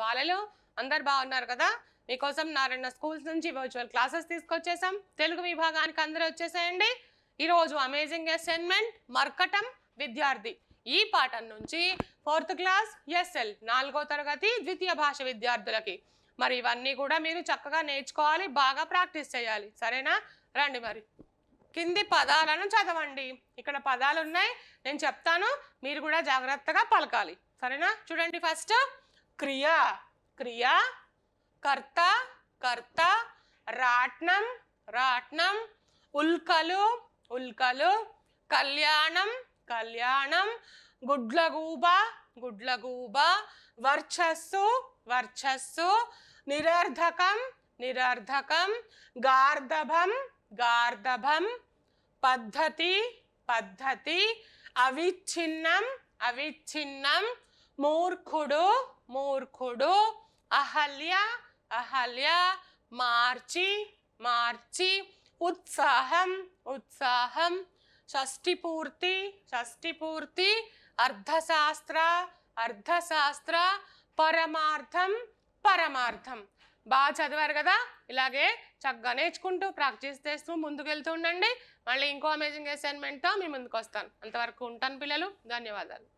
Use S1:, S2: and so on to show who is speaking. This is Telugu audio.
S1: బాలలు అందరు బాగున్నారు కదా మీకోసం నారాయణ స్కూల్స్ నుంచి వర్చువల్ క్లాసెస్ తీసుకొచ్చేసాం తెలుగు విభాగానికి అందరూ వచ్చేసేయండి ఈరోజు అమేజింగ్ అసైన్మెంట్ మర్కటం విద్యార్థి ఈ పాఠం నుంచి ఫోర్త్ క్లాస్ ఎస్ఎల్ నాలుగో తరగతి ద్వితీయ భాష విద్యార్థులకి మరి ఇవన్నీ కూడా మీరు చక్కగా నేర్చుకోవాలి బాగా ప్రాక్టీస్ చేయాలి సరేనా రండి మరి కింది పదాలను చదవండి ఇక్కడ పదాలు ఉన్నాయి నేను చెప్తాను మీరు కూడా జాగ్రత్తగా పలకాలి సరేనా చూడండి ఫస్ట్ క్రియా క్రియా కర్త కర్త రాట్నం రాట్నం ఉల్కలు ఉల్కలు కళ్యాణం కళ్యాణం గుడ్లగూబ గుడ్లగూబ వర్చస్సు వర్చస్సు నిరర్ధకం నిరర్ధకం గార్ధభం గార్ధభం పద్ధతి పద్ధతి అవిచ్ఛిన్నం అవిచ్ఛిన్నం మూర్ఖుడు మూర్ఖుడు అహల్య అహల్య మార్చి మార్చి ఉత్సాహం ఉత్సాహం పూర్తి షష్ఠి పూర్తి అర్ధశాస్త్ర అర్ధశాస్త్ర పరమార్థం పరమార్థం బాగా చదివారు కదా ఇలాగే చక్కగా నేర్చుకుంటూ ప్రాక్టీస్ చేస్తూ ముందుకు వెళ్తూ ఉండండి మళ్ళీ ఇంకో అమేజింగ్ అసైన్మెంట్తో మీ ముందుకు వస్తాను అంతవరకు ఉంటాను పిల్లలు ధన్యవాదాలు